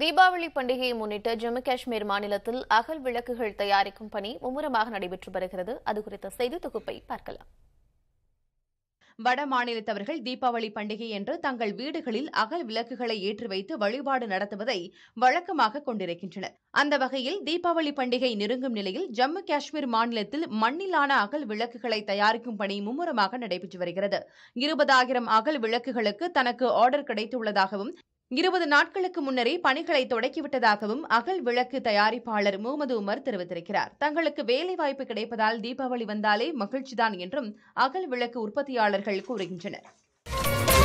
தீபாவளி பண்டிகையை முன்னிட்டு ஜம்மு காஷ்மீர் மாநிலத்தில் அகல் விளக்குகள் தயாரிக்கும் பணி மும்முரமாக நடைபெற்று வருகிறது அது குறித்த செய்தி தொகுப்பை பார்க்கலாம் வட மாநிலத்தவர்கள் தீபாவளி பண்டிகை என்று தங்கள் வீடுகளில் அகல் விளக்குகளை ஏற்றி வைத்து வழிபாடு நடத்துவதை வழக்கமாக கொண்டிருக்கின்றனர் அந்த வகையில் தீபாவளி பண்டிகை நெருங்கும் நிலையில் ஜம்மு காஷ்மீர் மாநிலத்தில் மண்ணிலான அகல் விளக்குகளை தயாரிக்கும் பணி மும்முரமாக நடைபெற்று வருகிறது இருபதாயிரம் அகல் விளக்குகளுக்கு தனக்கு ஆர்டர் கிடைத்துள்ளதாகவும் இருபது நாட்களுக்கு முன்னரே பணிகளை தொடக்கிவிட்டதாகவும் அகல் விளக்கு தயாரிப்பாளர் முகமது உமர் தெரிவித்திருக்கிறார் தங்களுக்கு வேலை வாய்ப்பு கிடைப்பதால் தீபாவளி வந்தாலே மகிழ்ச்சிதான் என்றும் அகல் விளக்கு உற்பத்தியாளர்கள் கூறுகின்றனர்